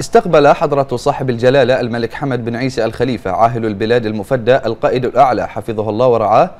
استقبل حضرة صاحب الجلالة الملك حمد بن عيسى الخليفة عاهل البلاد المفدى القائد الأعلى حفظه الله ورعاه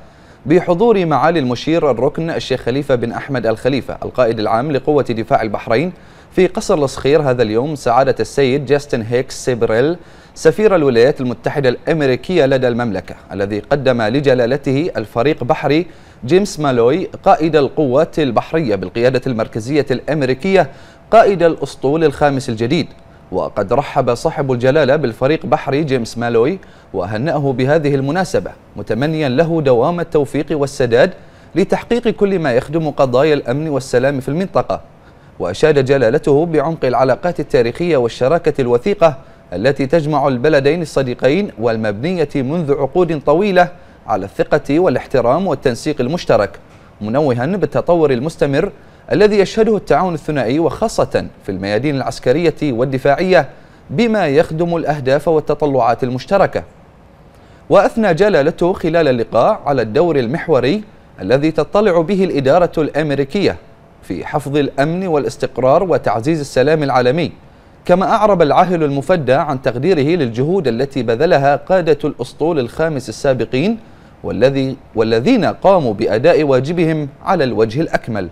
بحضور معالي المشير الركن الشيخ خليفة بن أحمد الخليفة القائد العام لقوة دفاع البحرين في قصر الصخير هذا اليوم سعادة السيد جاستن هيكس سيبريل سفير الولايات المتحدة الأمريكية لدى المملكة الذي قدم لجلالته الفريق بحري جيمس مالوي قائد القوات البحرية بالقيادة المركزية الأمريكية قائد الأسطول الخامس الجديد وقد رحب صاحب الجلالة بالفريق بحري جيمس مالوي وهنأه بهذه المناسبة متمنيا له دوام التوفيق والسداد لتحقيق كل ما يخدم قضايا الأمن والسلام في المنطقة وأشاد جلالته بعمق العلاقات التاريخية والشراكة الوثيقة التي تجمع البلدين الصديقين والمبنية منذ عقود طويلة على الثقة والاحترام والتنسيق المشترك منوها بالتطور المستمر الذي يشهده التعاون الثنائي وخاصة في الميادين العسكرية والدفاعية بما يخدم الأهداف والتطلعات المشتركة وأثنى جلالته خلال اللقاء على الدور المحوري الذي تطلع به الإدارة الأمريكية في حفظ الأمن والاستقرار وتعزيز السلام العالمي كما أعرب العاهل المفدى عن تقديره للجهود التي بذلها قادة الأسطول الخامس السابقين والذي والذين قاموا بأداء واجبهم على الوجه الأكمل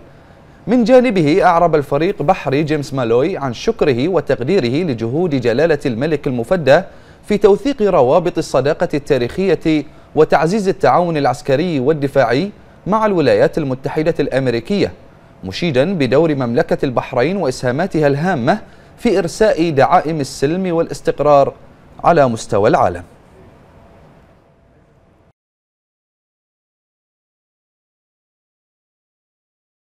من جانبه أعرب الفريق بحري جيمس مالوي عن شكره وتقديره لجهود جلالة الملك المفدى في توثيق روابط الصداقة التاريخية وتعزيز التعاون العسكري والدفاعي مع الولايات المتحدة الأمريكية مشيدا بدور مملكة البحرين وإسهاماتها الهامة في إرساء دعائم السلم والاستقرار على مستوى العالم